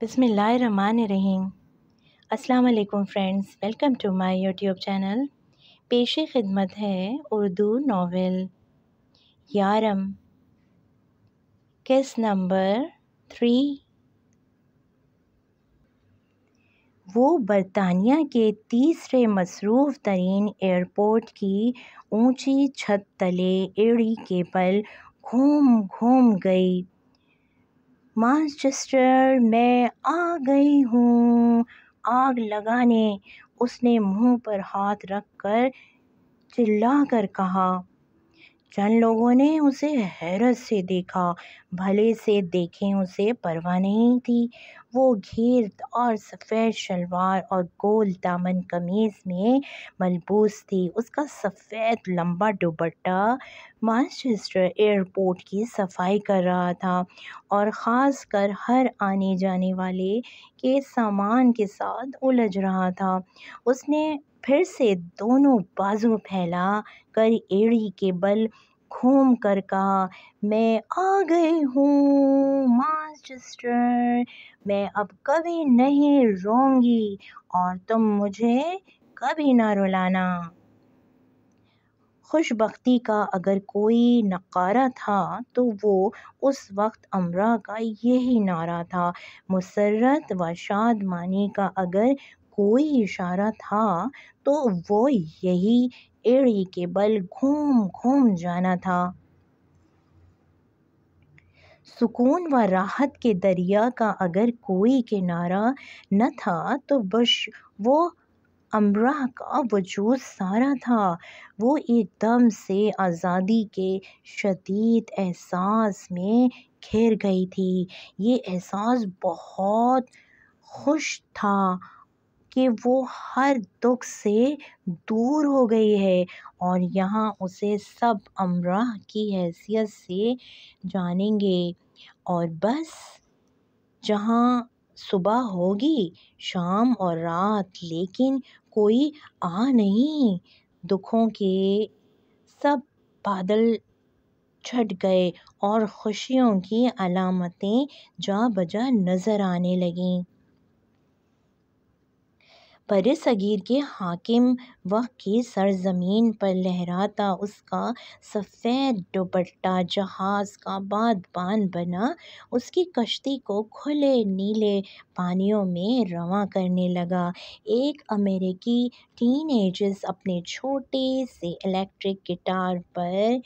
बिसमीम अल्लाम friends welcome to my YouTube channel पेशे खिदमत है उर्दू नावल यारम किस नंबर थ्री वो बरतानिया के तीसरे मसरूफ़ तरीन एयरपोर्ट की ऊंची छत तले एड़ी के पल घूम घूम गई मानचेस्टर मैं आ गई हूँ आग लगाने उसने मुँह पर हाथ रख कर चिल्ला कर कहा चंद लोगों ने उसे हैरत से देखा भले से देखें उसे परवाह नहीं थी वो घेर और सफ़ेद शलवार और गोल दामन कमीज़ में मलबूस थी उसका सफ़ेद लंबा दुबट्टा मैनचेस्टर एयरपोर्ट की सफाई कर रहा था और ख़ास कर हर आने जाने वाले के सामान के साथ उलझ रहा था उसने फिर से दोनों बाजू फैला कर एड़ी के बल घूम कर कहा मैं आ गई हूँ मास्टर मैं अब कभी नहीं रोंगी और तुम मुझे कभी ना रुलाना खुशबख्ती का अगर कोई नकारा था तो वो उस वक्त अमरा का यही नारा था मुसरत व शादमानी का अगर कोई इशारा था तो वो यही एड़ी के बल घूम घूम जाना था सुकून व राहत के दरिया का अगर कोई किनारा न था तो बश वो अमराह का वजूद सारा था वो एकदम से आज़ादी के शदीद एहसास में घिर गई थी ये एहसास बहुत खुश था कि वो हर दुख से दूर हो गई है और यहाँ उसे सब अमराह की हैसियत से जानेंगे और बस जहाँ सुबह होगी शाम और रात लेकिन कोई आ नहीं दुखों के सब बादल छट गए और खुशियों की अलामतें जा बजा नज़र आने लगें बरसग़ीर के हाकिम वह की सरज़मीन पर लहराता उसका सफ़ेद दुपट्टा जहाज़ का पान बना उसकी कश्ती को खुले नीले पानियों में रवा करने लगा एक अमेरिकी टीनएजर्स अपने छोटे से इलेक्ट्रिक गिटार पर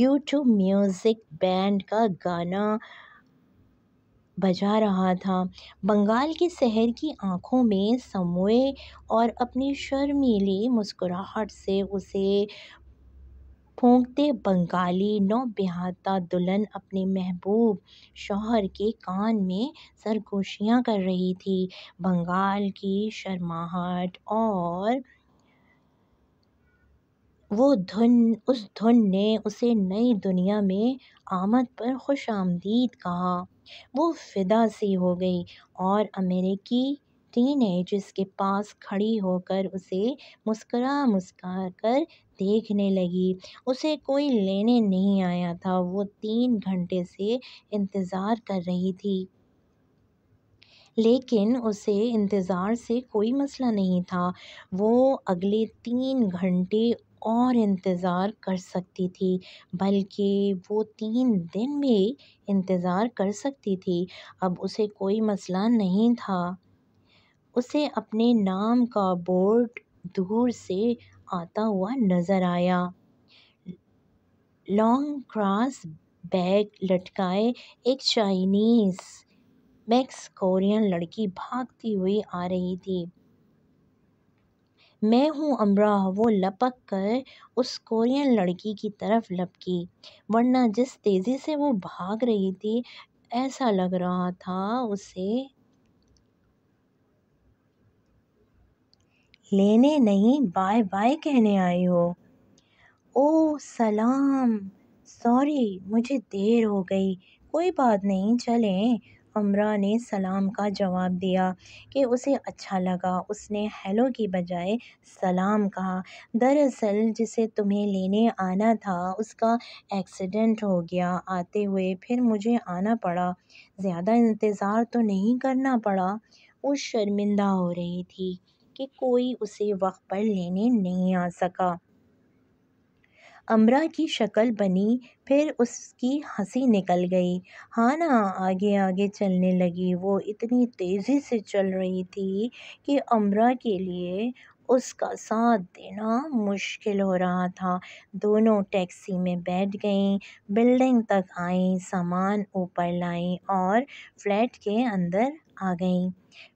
यूट्यूब म्यूज़िक बैंड का गाना बजा रहा था बंगाल के शहर की आँखों में समोए और अपनी शर्मीली मुस्कुराहट से उसे फूकते बंगाली नौबेहाता दुल्हन अपने महबूब शोहर के कान में सरगोशियाँ कर रही थी बंगाल की शर्माहट और वो धुन उस धुन ने उसे नई दुनिया में आमद पर खुश आमदीद कहा वो फ़िदा सी हो गई और अमेरिकी टीन एज के पास खड़ी होकर उसे मुस्करा मुस्करा कर देखने लगी उसे कोई लेने नहीं आया था वो तीन घंटे से इंतज़ार कर रही थी लेकिन उसे इंतज़ार से कोई मसला नहीं था वो अगले तीन घंटे और इंतज़ार कर सकती थी बल्कि वो तीन दिन भी इंतज़ार कर सकती थी अब उसे कोई मसला नहीं था उसे अपने नाम का बोर्ड दूर से आता हुआ नज़र आया लॉन्ग क्रॉस बैग लटकाए एक चाइनीज़ मैक्स कोरियन लड़की भागती हुई आ रही थी मैं हूँ अमराह वो लपक कर उस कोरियन लड़की की तरफ लपकी वरना जिस तेज़ी से वो भाग रही थी ऐसा लग रहा था उसे लेने नहीं बाय बाय कहने आई हो ओ सलाम सॉरी मुझे देर हो गई कोई बात नहीं चलें अमरा ने सलाम का जवाब दिया कि उसे अच्छा लगा उसने हेलो की बजाय सलाम कहा दरअसल जिसे तुम्हें लेने आना था उसका एक्सीडेंट हो गया आते हुए फिर मुझे आना पड़ा ज़्यादा इंतज़ार तो नहीं करना पड़ा वो शर्मिंदा हो रही थी कि कोई उसे वक्त पर लेने नहीं आ सका अमरा की शक्ल बनी फिर उसकी हँसी निकल गई हाँ ना आगे आगे चलने लगी वो इतनी तेज़ी से चल रही थी कि अमरा के लिए उसका साथ देना मुश्किल हो रहा था दोनों टैक्सी में बैठ गईं बिल्डिंग तक आईं सामान ऊपर लाईं और फ्लैट के अंदर आ गईं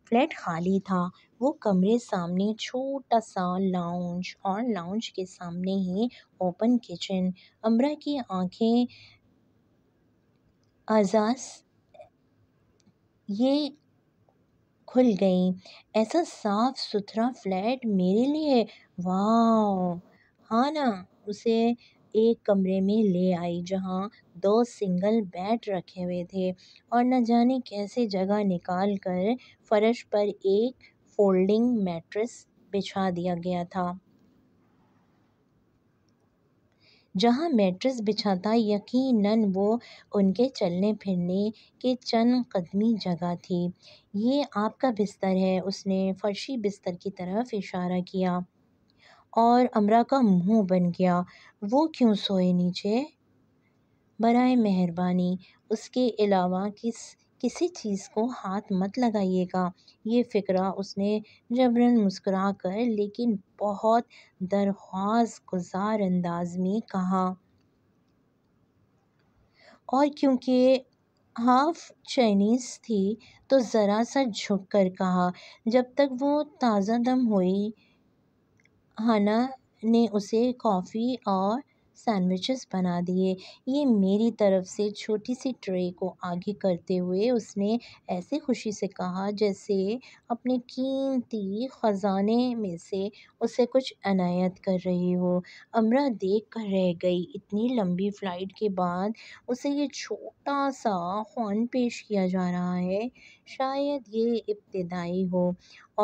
फ्लैट खाली था वो कमरे सामने छोटा सा लाउंज और लाउंज के सामने ही ओपन किचन अमरा की आंखें आजास ये खुल गई ऐसा साफ सुथरा फ्लैट मेरे लिए वाह हाँ ना उसे एक कमरे में ले आई जहाँ दो सिंगल बेड रखे हुए थे और न जाने कैसे जगह निकाल कर फर्श पर एक फोल्डिंग मैट्रेस बिछा दिया गया था जहाँ मैट्रेस बिछा था यकीनन वो उनके चलने फिरने के चंद कदमी जगह थी ये आपका बिस्तर है उसने फर्शी बिस्तर की तरफ इशारा किया और अमरा का मुंह बन गया वो क्यों सोए नीचे बरए मेहरबानी उसके अलावा किस किसी चीज़ को हाथ मत लगाइएगा ये फ़िकरा उसने जबरन मुस्कुरा कर लेकिन बहुत दरख्वास गुजार अंदाज में कहा और क्योंकि हाफ चाइनीज़ थी तो ज़रा सा झुक कर कहा जब तक वो ताज़ा दम हुई हाना ने उसे कॉफ़ी और सैंडविचेस बना दिए ये मेरी तरफ से छोटी सी ट्रे को आगे करते हुए उसने ऐसे खुशी से कहा जैसे अपने कीमती ख़जाने में से उसे कुछ अनायत कर रही हो अमरा देख कर रह गई इतनी लंबी फ़्लाइट के बाद उसे ये छोटा सा ख्वान पेश किया जा रहा है शायद ये इब्तदाई हो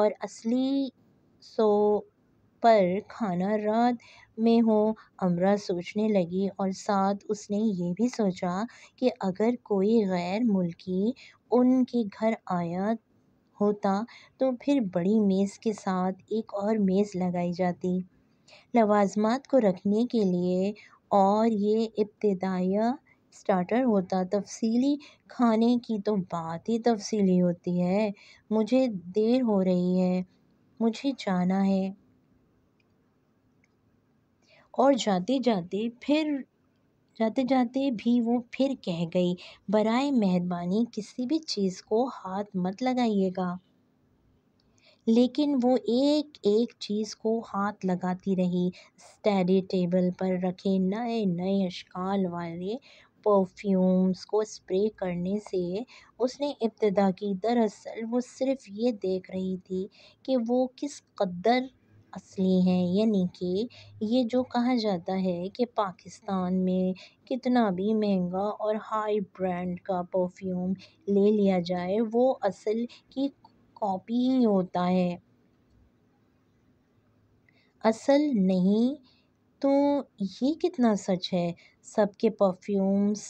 और असली सो पर खाना रात में हूँ अमरा सोचने लगी और साथ उसने ये भी सोचा कि अगर कोई गैर मुल्की उनके घर आया होता तो फिर बड़ी मेज़ के साथ एक और मेज़ लगाई जाती लवाजमात को रखने के लिए और ये इब्तदाया स्टार्टर होता तफसीली खाने की तो बात ही तफसीली होती है मुझे देर हो रही है मुझे जाना है और जाते जाते फिर जाते जाते भी वो फिर कह गई बराए मेहरबानी किसी भी चीज़ को हाथ मत लगाइएगा लेकिन वो एक एक चीज़ को हाथ लगाती रही स्टडी टेबल पर रखे नए नए अशकाल वाले परफ्यूम्स को स्प्रे करने से उसने इब्तदा की दरअसल वो सिर्फ़ ये देख रही थी कि वो किस कदर असली हैं यानी कि ये जो कहा जाता है कि पाकिस्तान में कितना भी महंगा और हाई ब्रांड का परफ्यूम ले लिया जाए वो असल की कॉपी ही होता है असल नहीं तो ये कितना सच है सबके परफ्यूम्स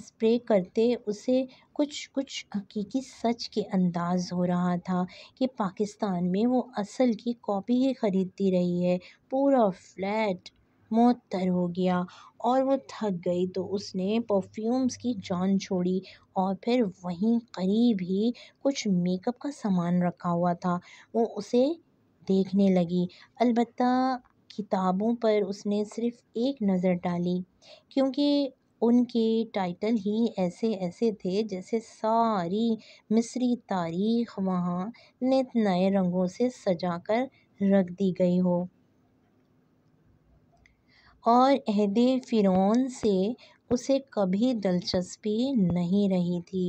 स्प्रे करते उसे कुछ कुछ हक़ीक़ी सच के अंदाज़ हो रहा था कि पाकिस्तान में वो असल की कॉपी ही ख़रीदती रही है पूरा फ्लैट मुअत्तर हो गया और वो थक गई तो उसने परफ्यूम्स की जान छोड़ी और फिर वहीं क़रीब ही कुछ मेकअप का सामान रखा हुआ था वो उसे देखने लगी अलबत्ता किताबों पर उसने सिर्फ़ एक नज़र डाली क्योंकि उनके टाइटल ही ऐसे ऐसे थे जैसे सारी मिस्री तारीख वहाँ नित नए रंगों से सजा कर रख दी गई हो और अहद फ़िरौन से उसे कभी दिलचस्पी नहीं रही थी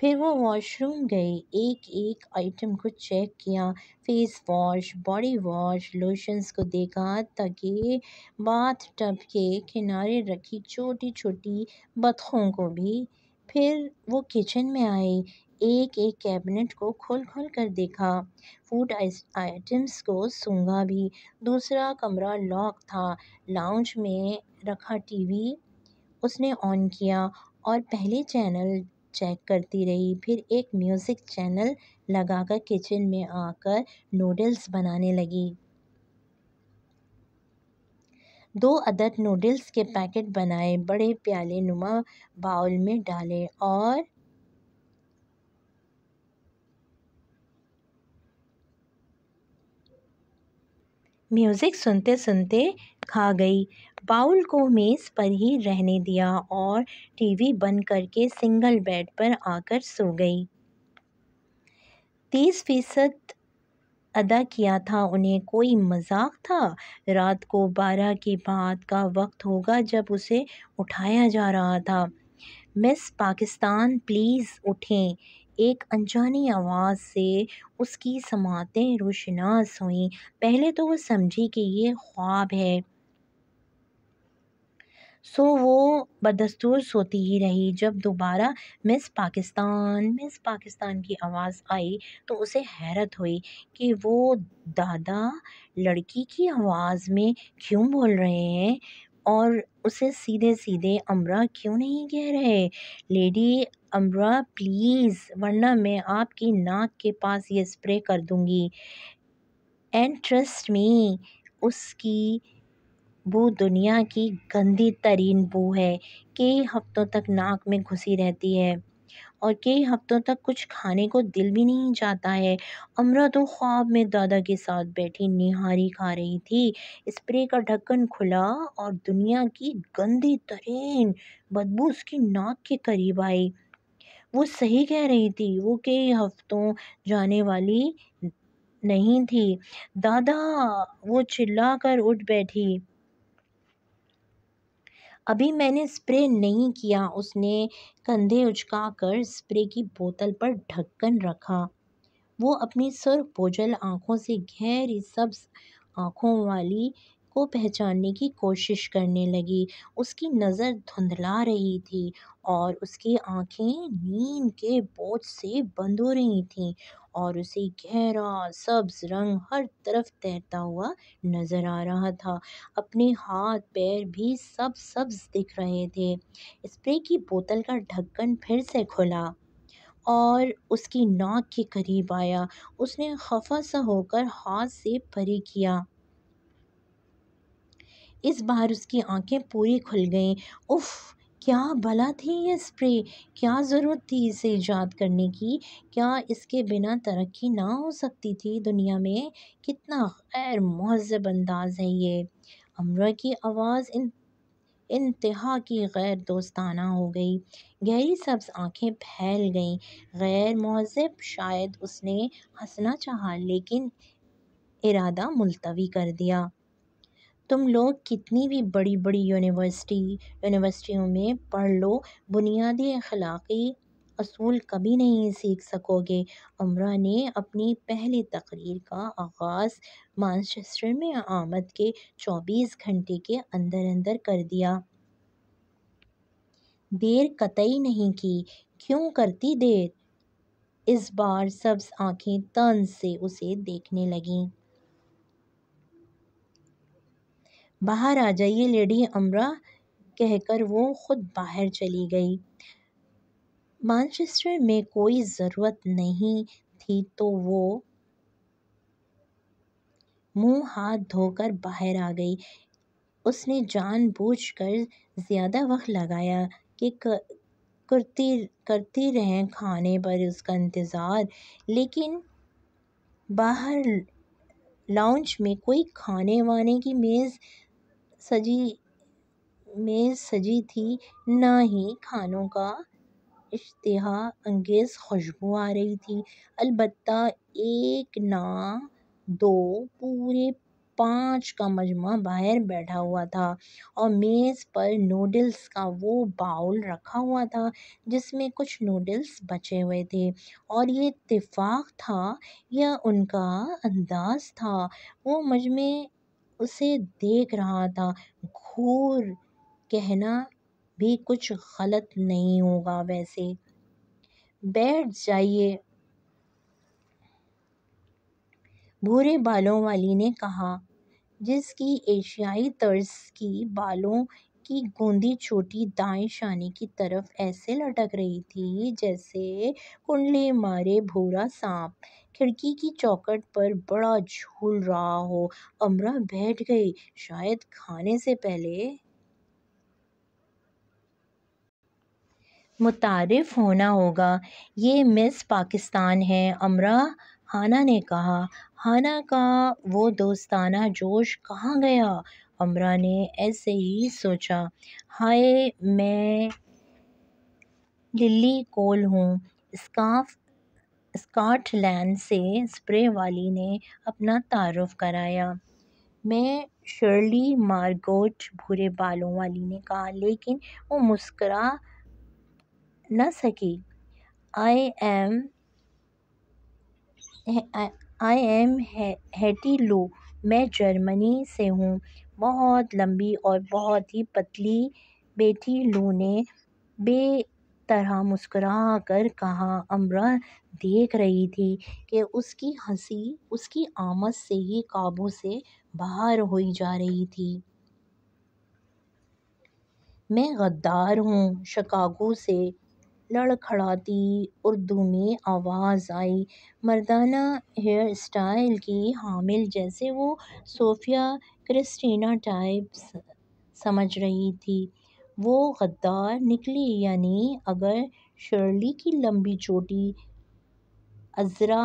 फिर वो वॉशरूम गई एक एक आइटम को चेक किया face wash body wash lotions को देखा ताकि बाथ टब के किनारे रखी छोटी छोटी बतखों को भी फिर वो किचन में आई एक एक कैबिनेट को खोल खोल कर देखा फूड आइटम्स को सूंघा भी दूसरा कमरा लॉक था लाउंज में रखा टीवी उसने ऑन किया और पहले चैनल चेक करती रही फिर एक म्यूज़िक चैनल लगाकर किचन में आकर नूडल्स बनाने लगी दो अदद नूडल्स के पैकेट बनाए बड़े प्याले नुमा बाउल में डाले और म्यूज़िक सुनते सुनते खा गई पाउल को मेज़ पर ही रहने दिया और टीवी बंद करके सिंगल बेड पर आकर सो गई तीस फीसद अदा किया था उन्हें कोई मजाक था रात को बारह के बाद का वक्त होगा जब उसे उठाया जा रहा था मिस पाकिस्तान प्लीज़ उठें एक अनजानी आवाज़ से उसकी समातें रोशनास हुईं पहले तो वो समझी कि ये ख्वाब है सो वो बदस्तूर सोती ही रही जब दोबारा मिस पाकिस्तान मिस पाकिस्तान की आवाज़ आई तो उसे हैरत हुई कि वो दादा लड़की की आवाज़ में क्यों बोल रहे हैं और उसे सीधे सीधे अमरा क्यों नहीं कह रहे लेडी अमरा प्लीज़ वरना मैं आपकी नाक के पास ये स्प्रे कर दूँगी एंड ट्रस्ट मी उसकी बू दुनिया की गंदी तरीन बू है कई हफ़्तों तक नाक में घुसी रहती है और कई हफ़्तों तक कुछ खाने को दिल भी नहीं जाता है अमरा तो ख्वाब में दादा के साथ बैठी निहारी खा रही थी स्प्रे का ढक्कन खुला और दुनिया की गंदी तरीन बदबू उसकी नाक के करीब आई वो सही कह रही थी वो कई हफ़्तों जाने वाली नहीं थी दादा वो चिल्ला कर उठ बैठी अभी मैंने स्प्रे नहीं किया उसने कंधे उचकाकर स्प्रे की बोतल पर ढक्कन रखा वो अपनी सुर्ख बोझल आँखों से गहरी सब्ज़ आँखों वाली को पहचानने की कोशिश करने लगी उसकी नज़र धुंधला रही थी और उसकी आंखें नींद के बोझ से बंद हो रही थीं और उसे गहरा सब्ज रंग हर तरफ तैरता हुआ नज़र आ रहा था अपने हाथ पैर भी सब सब्ज दिख रहे थे स्प्रे की बोतल का ढक्कन फिर से खुला और उसकी नाक के करीब आया उसने खफा सा होकर हाथ से परी किया इस बार उसकी आंखें पूरी खुल गईं उफ़ क्या भला थी ये स्प्रे क्या ज़रूरत थी इसे ईजाद करने की क्या इसके बिना तरक्की ना हो सकती थी दुनिया में कितना गैर महजब अंदाज़ है ये अमरा की आवाज़ इन इंतहा की गैर दोस्ताना हो गई गहरी सब्ज़ आंखें फैल गईं गैर महजब शायद उसने हंसना चाहा लेकिन इरादा मुलतवी कर दिया तुम लोग कितनी भी बड़ी बड़ी यूनिवर्सिटी यूनिवर्सिटियों में पढ़ लो बुनियादी अखलाक़ी असूल कभी नहीं सीख सकोगे अमरा ने अपनी पहली तकरीर का आगाज़ मानचेस्टर में आमद के 24 घंटे के अंदर अंदर कर दिया देर कतई नहीं की क्यों करती देर इस बार सब्ज़ आंखें तन से उसे देखने लगीं बाहर आ जाइए लेडी अमरा कहकर वो खुद बाहर चली गई मानचेस्टर में कोई ज़रूरत नहीं थी तो वो मुंह हाथ धोकर बाहर आ गई उसने जानबूझकर ज़्यादा वक्त लगाया कि करती करती रहें खाने पर उसका इंतज़ार लेकिन बाहर लाउंज में कोई खाने वाने की मेज़ सजी में सजी थी ना ही खानों का इश्तहा अंगेज़ खुशबू आ रही थी अलबत् एक ना दो पूरे पाँच का मजमा बाहर बैठा हुआ था और मेज़ पर नूडल्स का वो बाउल रखा हुआ था जिसमें कुछ नूडल्स बचे हुए थे और ये इतफाक़ था या उनका अंदाज़ था वो मजमे उसे देख रहा था घोर कहना भी कुछ गलत नहीं होगा वैसे बैठ जाइए भूरे बालों वाली ने कहा जिसकी एशियाई तर्ज की बालों की गोंदी छोटी दाएं शाने की तरफ ऐसे लटक रही थी जैसे कुंडली मारे भूरा सांप खिड़की की चौखट पर बड़ा झूल रहा हो अमरा बैठ गई शायद खाने से पहले मुतारफ़ होना होगा ये मिस पाकिस्तान है अमरा हाना ने कहा हाना का वो दोस्ताना जोश कहाँ गया अमरा ने ऐसे ही सोचा हाय मैं लिली कोल हूँ स्काफ स्कॉटलैंड से स्प्रे वाली ने अपना तारुफ कराया मैं शर्ली मार्गोट भूरे बालों वाली ने कहा लेकिन वो मुस्करा न सकी आई एम आई एम हैटी लू मैं जर्मनी से हूँ बहुत लंबी और बहुत ही पतली बेटी लू ने बे तरह मुस्करा कर कहा अमरा देख रही थी कि उसकी हंसी उसकी आमद से ही काबू से बाहर हो जा रही थी मैं गद्दार हूँ शिकागो से लड़खड़ाती उर्दू में आवाज़ आई मर्दाना हेयर स्टाइल की हामिल जैसे वो सोफिया क्रिस्टीना टाइप समझ रही थी वो गद्दार निकली यानी अगर शर्ली की लंबी चोटी अज़रा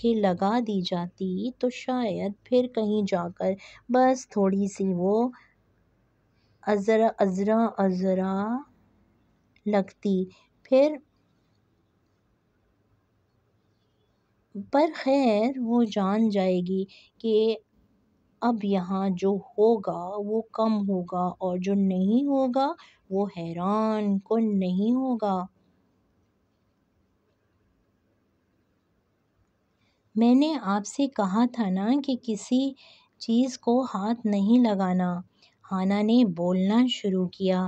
के लगा दी जाती तो शायद फिर कहीं जाकर बस थोड़ी सी वो अज़रा अज़रा अज़रा लगती फिर पर खैर वो जान जाएगी कि अब यहाँ जो होगा वो कम होगा और जो नहीं होगा वो हैरान को नहीं होगा मैंने आपसे कहा था ना कि किसी चीज़ को हाथ नहीं लगाना हाना ने बोलना शुरू किया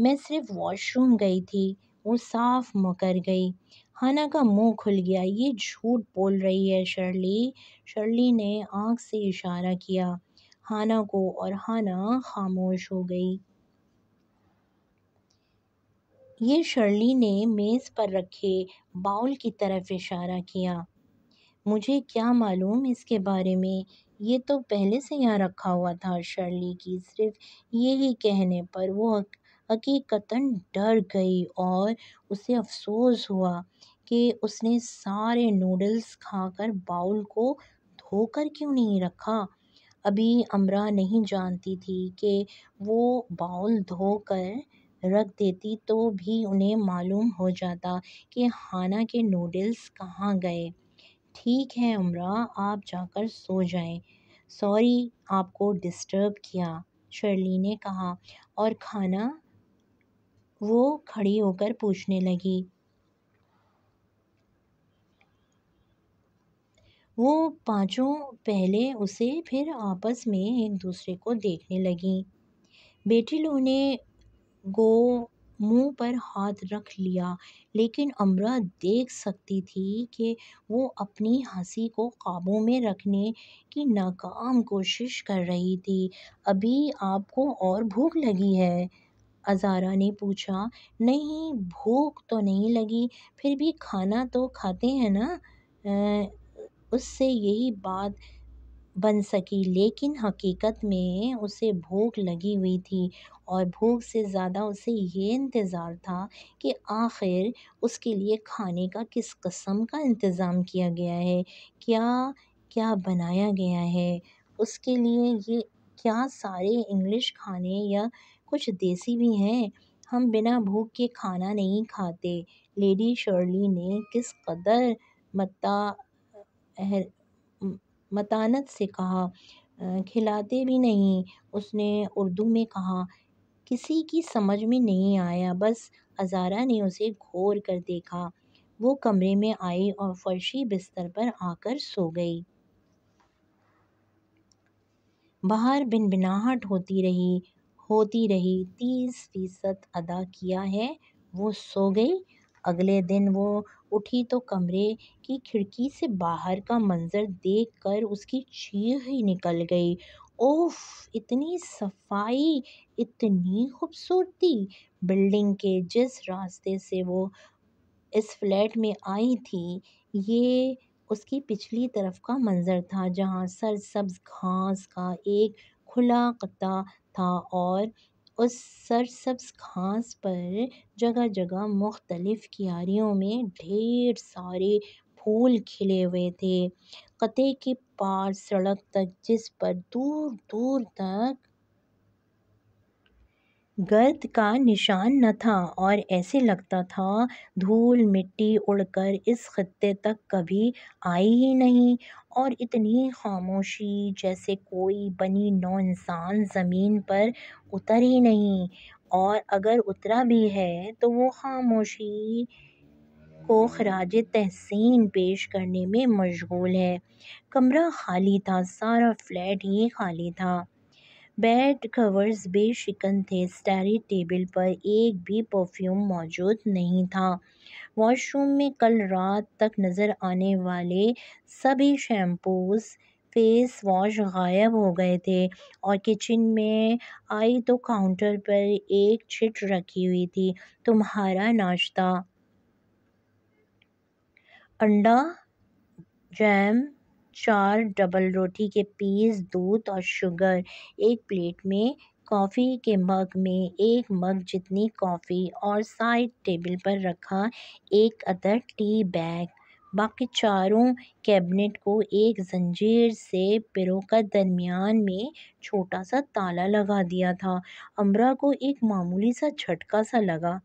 मैं सिर्फ वॉशरूम गई थी वो साफ मुकर गई हाना का मुंह खुल गया ये झूठ बोल रही है शर्ली शर्ली ने आंख से इशारा किया हाना को और हाना खामोश हो गई ये शर्ली ने मेज़ पर रखे बाउल की तरफ इशारा किया मुझे क्या मालूम इसके बारे में ये तो पहले से यहाँ रखा हुआ था शर्ली की सिर्फ ये ही कहने पर वो हकीकता डर गई और उसे अफसोस हुआ कि उसने सारे नूडल्स खाकर बाउल को धोकर क्यों नहीं रखा अभी अमरा नहीं जानती थी कि वो बाउल धोकर रख देती तो भी उन्हें मालूम हो जाता कि हाना के नूडल्स कहाँ गए ठीक है उमरा आप जाकर सो जाएं सॉरी आपको डिस्टर्ब किया शर्ली ने कहा और खाना वो खड़ी होकर पूछने लगी वो पाँचों पहले उसे फिर आपस में एक दूसरे को देखने लगीं बेटी ने गो मुंह पर हाथ रख लिया लेकिन अमरा देख सकती थी कि वो अपनी हंसी को काबू में रखने की नाकाम कोशिश कर रही थी अभी आपको और भूख लगी है अजारा ने पूछा नहीं भूख तो नहीं लगी फिर भी खाना तो खाते हैं ना उससे यही बात बन सकी लेकिन हकीकत में उसे भूख लगी हुई थी और भूख से ज़्यादा उसे ये इंतज़ार था कि आखिर उसके लिए खाने का किस कस्म का इंतज़ाम किया गया है क्या क्या बनाया गया है उसके लिए ये क्या सारे इंग्लिश खाने या कुछ देसी भी हैं हम बिना भूख के खाना नहीं खाते लेडी शर्ली ने किस कदर मत्ता मतानत से कहा खिलाते भी नहीं उसने उर्दू में कहा किसी की समझ में नहीं आया बस अज़ारा ने उसे घोर कर देखा वो कमरे में आई और फर्शी बिस्तर पर आकर सो गई बाहर बिनाहट होती रही होती रही तीस फीसद अदा किया है वो सो गई अगले दिन वो उठी तो कमरे की खिड़की से बाहर का मंज़र देखकर उसकी चीख ही निकल गई ओफ इतनी सफाई इतनी खूबसूरती बिल्डिंग के जिस रास्ते से वो इस फ्लैट में आई थी ये उसकी पिछली तरफ का मंज़र था जहाँ सरसब्ज़ घास का एक खुला कत्ता था और उस सरसब्स घास पर जगह जगह मुख्तलिफ क्यारियों में ढेर सारे फूल खिले हुए थे कते के पार सड़क तक जिस पर दूर दूर तक गर्द का निशान न था और ऐसे लगता था धूल मिट्टी उड़कर इस खत्ते तक कभी आई ही नहीं और इतनी खामोशी जैसे कोई बनी नौ इंसान ज़मीन पर उतर ही नहीं और अगर उतरा भी है तो वो खामोशी को खराज तहसीन पेश करने में मशगूल है कमरा खाली था सारा फ्लैट ही खाली था बेड कवर्स बेशिकन थे स्टैरी टेबल पर एक भी परफ्यूम मौजूद नहीं था वॉशरूम में कल रात तक नज़र आने वाले सभी शैम्पूस फेस वॉश गायब हो गए थे और किचन में आई तो काउंटर पर एक छिट रखी हुई थी तुम्हारा नाश्ता अंडा जैम चार डबल रोटी के पीस दूध और शुगर एक प्लेट में कॉफी के मग में एक मग जितनी कॉफी और साइड टेबल पर रखा एक अदर टी बैग बाकी चारों कैबिनेट को एक जंजीर से पिरोकर दरमियान में छोटा सा ताला लगा दिया था अमरा को एक मामूली सा झटका सा लगा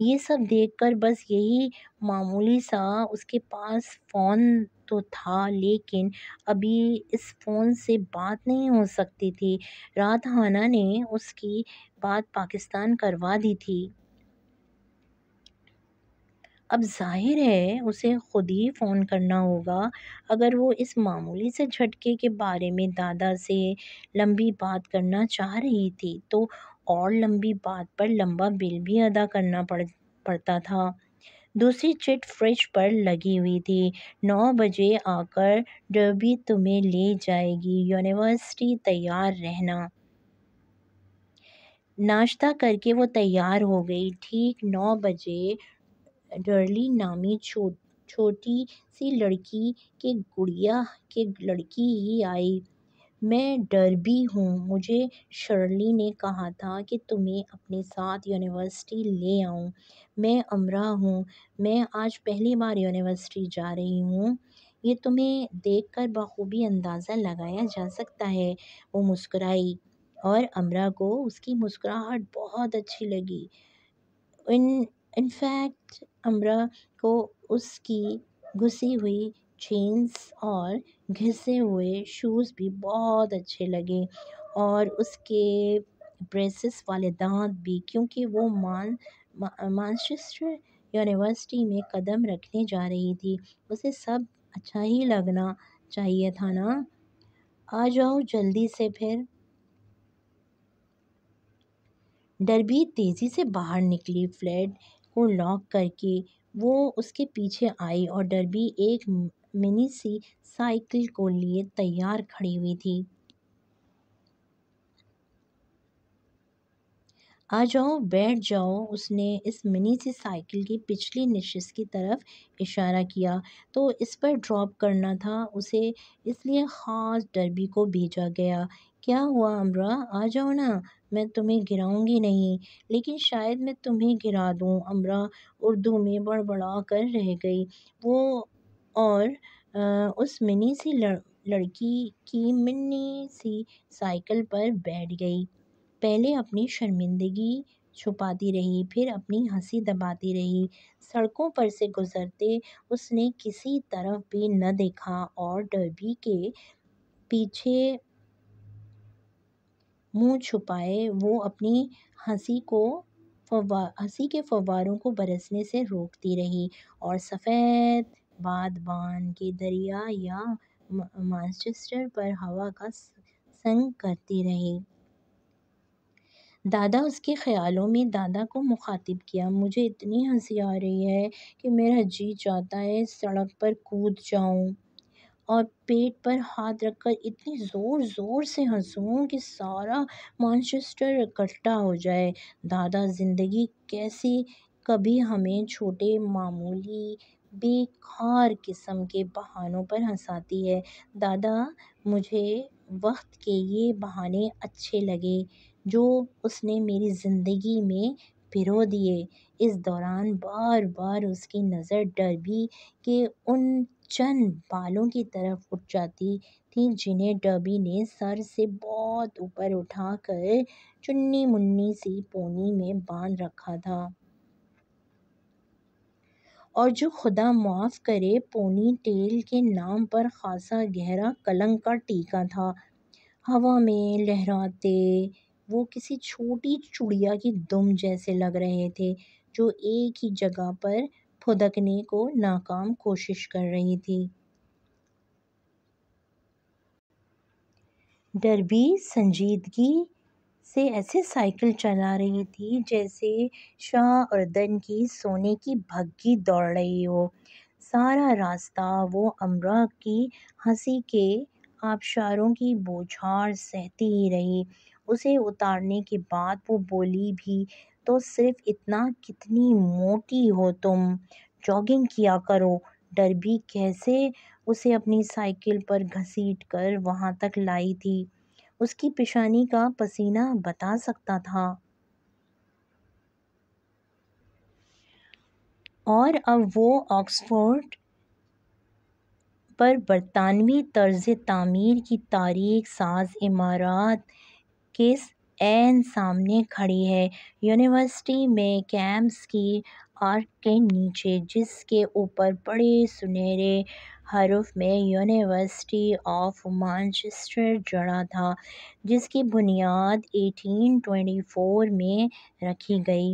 ये सब देखकर बस यही मामूली सा उसके पास फ़ोन तो था लेकिन अभी इस फ़ोन से बात नहीं हो सकती थी रात हाना ने उसकी बात पाकिस्तान करवा दी थी अब जाहिर है उसे ख़ुद ही फ़ोन करना होगा अगर वो इस मामूली से झटके के बारे में दादा से लंबी बात करना चाह रही थी तो और लंबी बात पर लंबा बिल भी अदा करना पड़ पड़ता था दूसरी चिट फ्रिज पर लगी हुई थी नौ बजे आकर डर्बी तुम्हें ले जाएगी यूनिवर्सिटी तैयार रहना नाश्ता करके वो तैयार हो गई ठीक नौ बजे डर्ली नामी छो छोटी सी लड़की के गुड़िया के लड़की ही आई मैं डर भी हूँ मुझे शर्ली ने कहा था कि तुम्हें अपने साथ यूनिवर्सिटी ले आऊँ मैं अमरा हूँ मैं आज पहली बार यूनिवर्सिटी जा रही हूँ ये तुम्हें देखकर बखूबी अंदाज़ा लगाया जा सकता है वो मुस्कुराई और अमरा को उसकी मुस्कुराहट बहुत अच्छी लगी इन इनफैक्ट अमरा को उसकी घुसी हुई जीन्स और घिसे हुए शूज़ भी बहुत अच्छे लगे और उसके ब्रेसेस वाले दाँत भी क्योंकि वो मान मानचेस्टर यूनिवर्सिटी में कदम रखने जा रही थी उसे सब अच्छा ही लगना चाहिए था ना आ जाओ जल्दी से फिर डरबी तेज़ी से बाहर निकली फ्लैट को लॉक करके वो उसके पीछे आई और डरबी एक मिनी सी साइकिल को लिए तैयार खड़ी हुई थी आ जाओ बैठ जाओ उसने इस मिनी सी साइकिल की पिछली निशिस की तरफ इशारा किया तो इस पर ड्रॉप करना था उसे इसलिए ख़ास डरबी को भेजा गया क्या हुआ अमरा आ जाओ ना मैं तुम्हें गिराऊंगी नहीं लेकिन शायद मैं तुम्हें गिरा दूँ अमरा उर्दू में बड़बड़ा कर रह गई वो और उस मिनी सी लड़ लड़की की मिनी सी साइकिल पर बैठ गई पहले अपनी शर्मिंदगी छुपाती रही फिर अपनी हंसी दबाती रही सड़कों पर से गुज़रते उसने किसी तरफ भी न देखा और डर्बी के पीछे मुंह छुपाए वो अपनी हंसी को फवा हंसी के फवारों को बरसने से रोकती रही और सफ़ेद बान के दरिया या मैनचेस्टर पर हवा का संग करती रही दादा उसके ख्यालों में दादा को मुखातिब किया मुझे इतनी हंसी आ रही है कि मेरा जी चाहता है सड़क पर कूद जाऊं और पेट पर हाथ रखकर इतनी ज़ोर ज़ोर से हंसूं कि सारा मानचेस्टर इकट्ठा हो जाए दादा ज़िंदगी कैसे कभी हमें छोटे मामूली बेकार किस्म के बहानों पर हंसाती है दादा मुझे वक्त के ये बहाने अच्छे लगे जो उसने मेरी ज़िंदगी में पिरो दिए इस दौरान बार बार उसकी नज़र डर भी के उन चंद बालों की तरफ उठ जाती थी जिन्हें डर्बी ने सर से बहुत ऊपर उठाकर चुन्नी मुन्नी सी पोनी में बांध रखा था और जो खुदा माफ़ करे पोनी टेल के नाम पर खासा गहरा कलंक का टीका था हवा में लहराते वो किसी छोटी चुड़िया की दुम जैसे लग रहे थे जो एक ही जगह पर फुदकने को नाकाम कोशिश कर रही थी डरबी संजीदगी से ऐसे साइकिल चला रही थी जैसे शाह और दन की सोने की भग्गी दौड़ रही हो सारा रास्ता वो अमरा की हंसी के आबशारों की बोछार सहती ही रही उसे उतारने के बाद वो बोली भी तो सिर्फ इतना कितनी मोटी हो तुम जॉगिंग किया करो डर भी कैसे उसे अपनी साइकिल पर घसीट कर वहाँ तक लाई थी उसकी पेशानी का पसीना बता सकता था और अब वो ऑक्सफोर्ड पर बरतानवी तर्ज तामीर की तारीख साज इमारत किस एन सामने खड़ी है यूनिवर्सिटी में कैंप्स की आर्क के नीचे जिसके ऊपर बड़े सुनहरे हरूफ में यूनिवर्सिटी ऑफ मानचेस्टर जुड़ा था जिसकी बुनियाद 1824 में रखी गई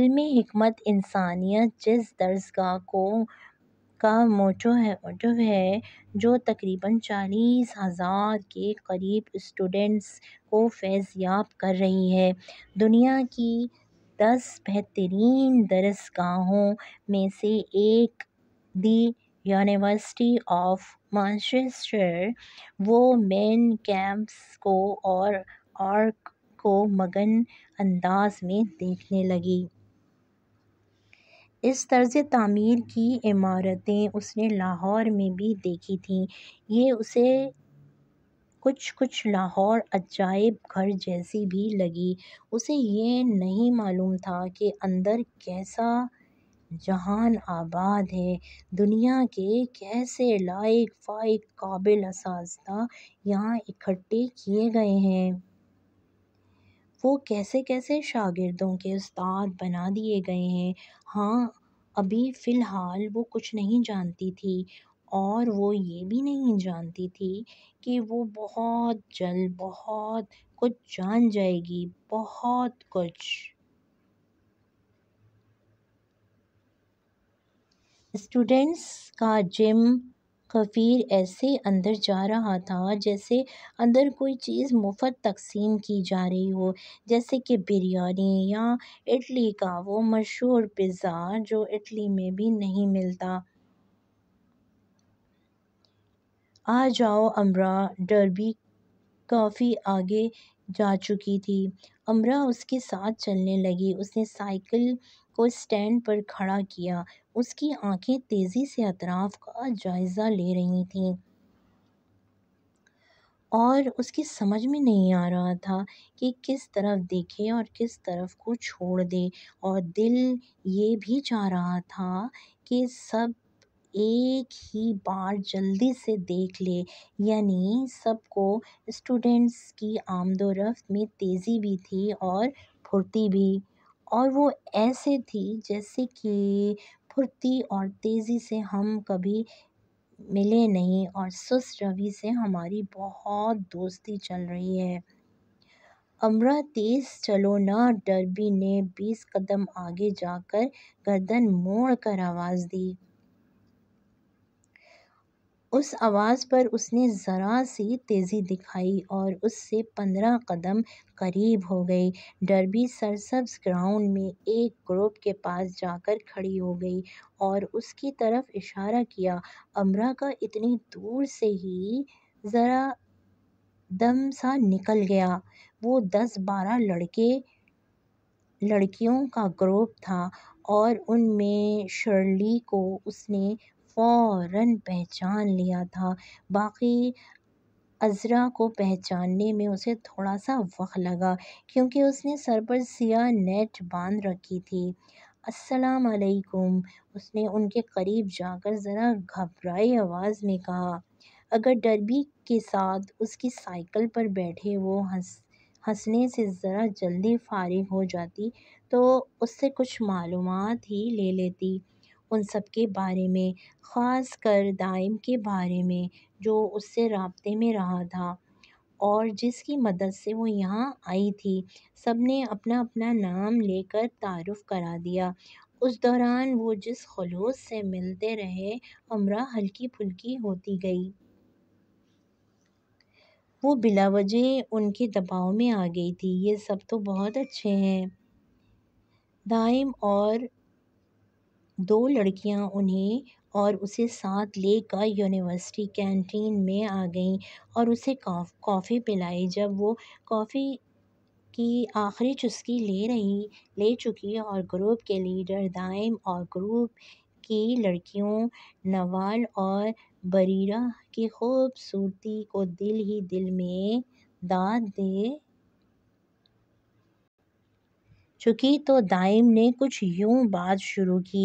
इल्मी हमत इंसानियत जिस दरसगाह को का मोटो है मोटो है जो तकरीबन चालीस हज़ार के करीब स्टूडेंट्स को फैज़याब कर रही है दुनिया की दस बेहतरीन दरसगाहों में से एक दी यूनिवर्सिटी ऑफ मानचेस्टर वो मेन कैंप्स को और आर्क को मगन अंदाज में देखने लगी इस तर्ज़ तामीर की इमारतें उसने लाहौर में भी देखी थीं ये उसे कुछ कुछ लाहौर अजायब घर जैसी भी लगी उसे ये नहीं मालूम था कि अंदर कैसा जहान आबाद है दुनिया के कैसे लायक फाइक काबिल असास्ता यहाँ इकट्ठे किए गए हैं वो कैसे कैसे शागिर्दों के उस्ताद बना दिए गए हैं हाँ अभी फ़िलहाल वो कुछ नहीं जानती थी और वो ये भी नहीं जानती थी कि वो बहुत जल्द बहुत कुछ जान जाएगी बहुत कुछ स्टूडेंट्स का जिम कफीर ऐसे अंदर जा रहा था जैसे अंदर कोई चीज़ मुफ्त तकसीम की जा रही हो जैसे कि बिरयानी या इडली का वो मशहूर पिज़्ज़ा जो इडली में भी नहीं मिलता आ जाओ अमरा डरबी काफ़ी आगे जा चुकी थी अमरा उसके साथ चलने लगी उसने साइकिल को स्टैंड पर खड़ा किया उसकी आंखें तेजी से अतराफ का जायज़ा ले रही थीं और उसकी समझ में नहीं आ रहा था कि किस तरफ देखे और किस तरफ को छोड़ दे और दिल ये भी चाह रहा था कि सब एक ही बार जल्दी से देख ले यानी सबको स्टूडेंट्स की आमदोरफ्त में तेज़ी भी थी और फुर्ती भी और वो ऐसे थी जैसे कि फुर्ती और तेज़ी से हम कभी मिले नहीं और सुस्त रवि से हमारी बहुत दोस्ती चल रही है अमरा तेज चलो ना डर्बी ने बीस कदम आगे जाकर गर्दन मोड़ कर आवाज़ दी उस आवाज़ पर उसने ज़रा सी तेज़ी दिखाई और उससे पंद्रह कदम करीब हो गई डर्बी सरसब्ज़ ग्राउंड में एक ग्रुप के पास जाकर खड़ी हो गई और उसकी तरफ इशारा किया अमरा का इतनी दूर से ही ज़रा दम सा निकल गया वो दस बारह लड़के लड़कियों का ग्रुप था और उनमें शर्ली को उसने फ़ौरन पहचान लिया था बाकी अज़रा को पहचानने में उसे थोड़ा सा वक्त लगा क्योंकि उसने सर पर सियाह नेट बांध रखी थी अस्सलाम वालेकुम उसने उनके करीब जाकर ज़रा घबराई आवाज़ में कहा अगर डरबी के साथ उसकी साइकिल पर बैठे वो हंस हंसने से ज़रा जल्दी फारिग हो जाती तो उससे कुछ मालूमात ही ले लेती उन सब के बारे में ख़ास कर दाइम के बारे में जो उससे रबते में रहा था और जिसकी मदद से वो यहाँ आई थी सब ने अपना अपना नाम लेकर तारुफ़ करा दिया उस दौरान वो जिस खलूस से मिलते रहे अमरा हल्की फुल्की होती गई वो बिला उनके दबाव में आ गई थी ये सब तो बहुत अच्छे हैं दाइम और दो लड़कियां उन्हें और उसे साथ लेकर यूनिवर्सिटी कैंटीन में आ गईं और उसे कॉफ़ी पिलाई जब वो कॉफ़ी की आखिरी चुस्की ले रही ले चुकी और ग्रुप के लीडर दाइम और ग्रुप की लड़कियों नवाल और बरीरा की खूबसूरती को दिल ही दिल में दाद दे चुकी तो दाइम ने कुछ यूं बात शुरू की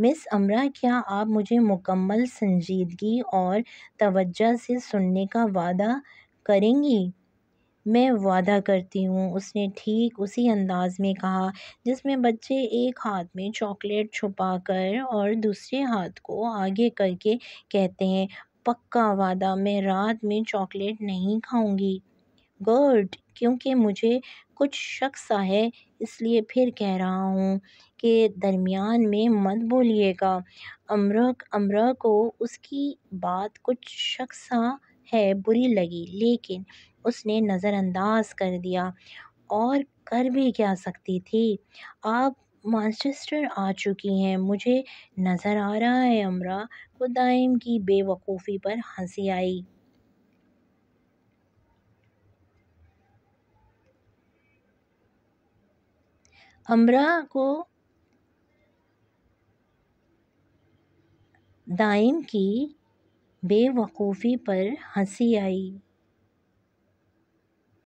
मिस अमरा क्या आप मुझे मुकम्मल संजीदगी और तवज्जो से सुनने का वादा करेंगी मैं वादा करती हूँ उसने ठीक उसी अंदाज में कहा जिसमें बच्चे एक हाथ में चॉकलेट छुपा कर और दूसरे हाथ को आगे करके कहते हैं पक्का वादा मैं रात में चॉकलेट नहीं खाऊंगी गुड क्योंकि मुझे कुछ शक सा है इसलिए फिर कह रहा हूँ कि दरमियान में मत बोलिएगा अमरा अमरा को उसकी बात कुछ शक सा हाँ है बुरी लगी लेकिन उसने नज़रअंदाज कर दिया और कर भी क्या सकती थी आप मानचेस्टर आ चुकी हैं मुझे नज़र आ रहा है अमरा को दाइम की बेवकूफ़ी पर हंसी आई अमरा को दाइम की बेवकूफ़ी पर हंसी आई